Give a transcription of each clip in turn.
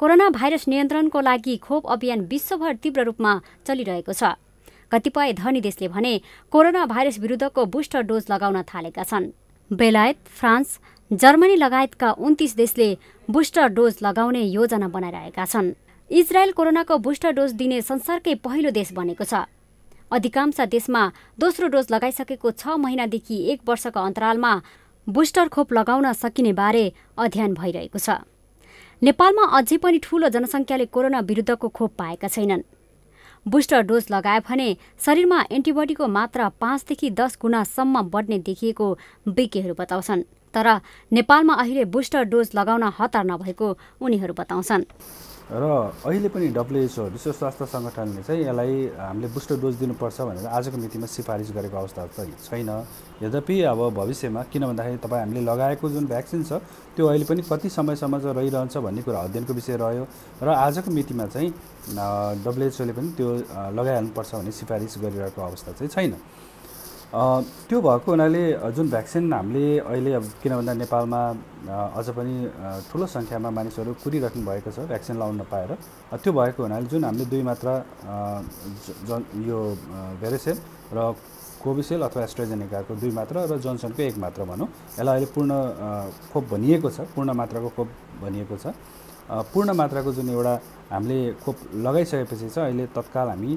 corona virus नियन्त्रणको लागि खोप अभियान विश्वभर तीव्र रूपमा चलिरहेको छ कतिपय धनी देशले भने कोरोना भाइरस विरुद्धको बुस्टर डोज लगाउन थालेका छन् बेलायत फ्रान्स जर्मनी लगायतका उन्तिस देशले बुस्टर डोज लगाउने योजना बनाइरहेका छन् इजरायल कोरोनाको बुस्टर डोज दिने संसारकै पहिलो देश बनेको छ अधिकांश देशमा दोस्रो डोज लगाइसकेको छ महिनादेखि एक वर्षको अन्तरालमा बुस्टर खोप लगाउन सकिने बारे अध्ययन भइरहेको छ नेपालमा अझै पनि ठूलो जनसङ्ख्याले कोरोना विरुद्धको खोप पाएका छैनन् बुस्टर डोज लगाए भने शरीरमा एन्टिबडीको मात्रा पाँचदेखि दस गुणासम्म बढ्ने देखिएको विज्ञहरू बताउँछन् तर नेपालमा अहिले बुस्टर डोज लगाउन हतार नभएको उनीहरू बताउँछन् र अहिले पनि डब्लुएचओ विश्व स्वास्थ्य सङ्गठनले चाहिँ यसलाई हामीले बुस्टर डोज दिनुपर्छ भनेर आजको मितिमा सिफारिस गरेको अवस्था त छैन यद्यपि अब भविष्यमा किन भन्दाखेरि तपाईँ हामीले लगाएको जुन भ्याक्सिन छ त्यो अहिले पनि कति समयसम्म चाहिँ रहिरहन्छ भन्ने कुरा अध्ययनको विषय रह्यो र आजको मितिमा चाहिँ डब्लुएचओले पनि त्यो लगाइहाल्नुपर्छ भन्ने सिफारिस गरिरहेको अवस्था चाहिँ छैन त्यो भएको हुनाले जुन भ्याक्सिन हामीले अहिले अब किन भन्दा नेपालमा अझ पनि ठुलो सङ्ख्यामा मानिसहरू कुरिराख्नु भएको छ भ्याक्सिन लाउन नपाएर त्यो भएको हुनाले जुन हामीले दुई मात्रा जन यो भेरेसेल र कोभिसिल्ड अथवा एस्ट्राजेनिकाको दुई मात्रा र जोन्सनको एक मात्र भनौँ यसलाई अहिले पूर्ण खोप भनिएको छ पूर्ण मात्राको खोप भनिएको छ पूर्ण मात्राको जुन एउटा हामीले खोप लगाइसकेपछि चाहिँ अहिले तत्काल हामी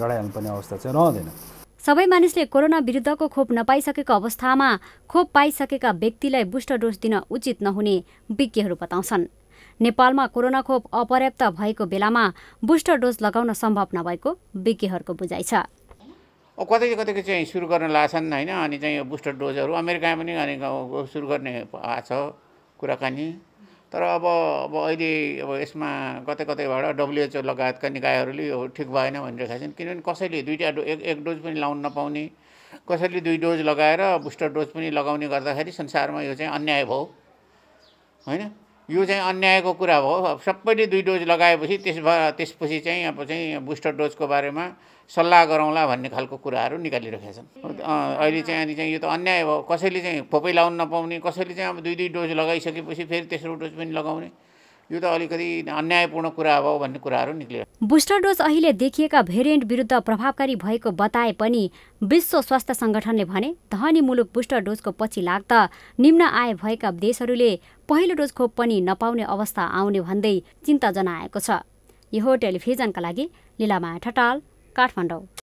डढाइहाल्नुपर्ने अवस्था चाहिँ रहँदैन सबै मानिसले कोरोना विरुद्धको खोप नपाइसकेको अवस्थामा खोप पाइसकेका व्यक्तिलाई बुस्टर डोज दिन उचित नहुने विज्ञहरू बताउँछन् नेपालमा कोरोना खोप अपर्याप्त भएको बेलामा बुस्टर डोज लगाउन सम्भव नभएको विज्ञहरूको बुझाइ छ कतै कतै चाहिँ सुरु गर्न लाग्छन् होइन अनि चाहिँ यो बुस्टर डोजहरू अमेरिकामा पनि अनि सुरु गर्ने छ कुराकानी तर अब अब अहिले अब यसमा कतै कतैबाट डब्लुएचओ लगायतका निकायहरूले यो ठिक भएन भनेर छन् किनभने कसैले दुईवटा डो एक एक डोज पनि लाउन नपाउने कसैले दुई डोज लगाएर बुस्टर डोज पनि लगाउने गर्दाखेरि संसारमा यो चाहिँ अन्याय भयो होइन यो चाहिँ अन्यायको कुरा हो सबैले दुई डोज लगाएपछि त्यस त्यसपछि चाहिँ अब चाहिँ बुस्टर डोजको बारेमा सल्लाह गरौँला भन्ने खालको कुराहरू निकालिरहेका छन् अहिले चाहिँ अनि चाहिँ यो त अन्याय हो कसैले चाहिँ खोपै लाउनु नपाउने कसैले चाहिँ अब दुई दुई डोज लगाइसकेपछि फेरि तेस्रो डोज पनि लगाउने यो त अलिकति अन्यायपूर्ण कुरा हो भन्ने कुराहरू निक्लियो बुस्टर डोज अहिले देखिएका भेरिएन्ट विरुद्ध प्रभावकारी भएको बताए पनि विश्व स्वास्थ्य संगठनले भने धनी मुलुक बुस्टर डोजको पछि लाग्दा निम्न आय भएका देशहरूले पहिलो डोज खोप पनि नपाउने अवस्था आउने भन्दै चिन्ता जनाएको छ यो टेलिभिजनका लागि लिलामा ठटाल काठमाडौँ